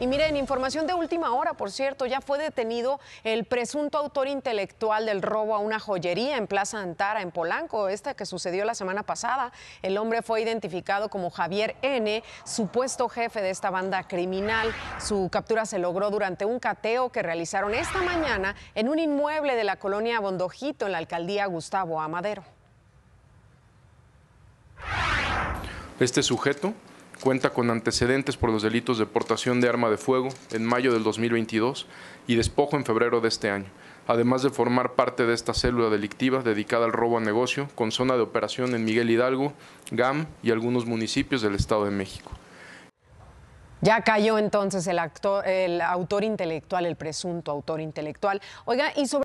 Y miren, información de última hora, por cierto, ya fue detenido el presunto autor intelectual del robo a una joyería en Plaza Antara, en Polanco, esta que sucedió la semana pasada. El hombre fue identificado como Javier N., supuesto jefe de esta banda criminal. Su captura se logró durante un cateo que realizaron esta mañana en un inmueble de la colonia Bondojito, en la alcaldía Gustavo Amadero. Este sujeto cuenta con antecedentes por los delitos de portación de arma de fuego en mayo del 2022 y despojo en febrero de este año, además de formar parte de esta célula delictiva dedicada al robo a negocio con zona de operación en Miguel Hidalgo, GAM y algunos municipios del Estado de México. Ya cayó entonces el, actor, el autor intelectual, el presunto autor intelectual. Oiga, y sobre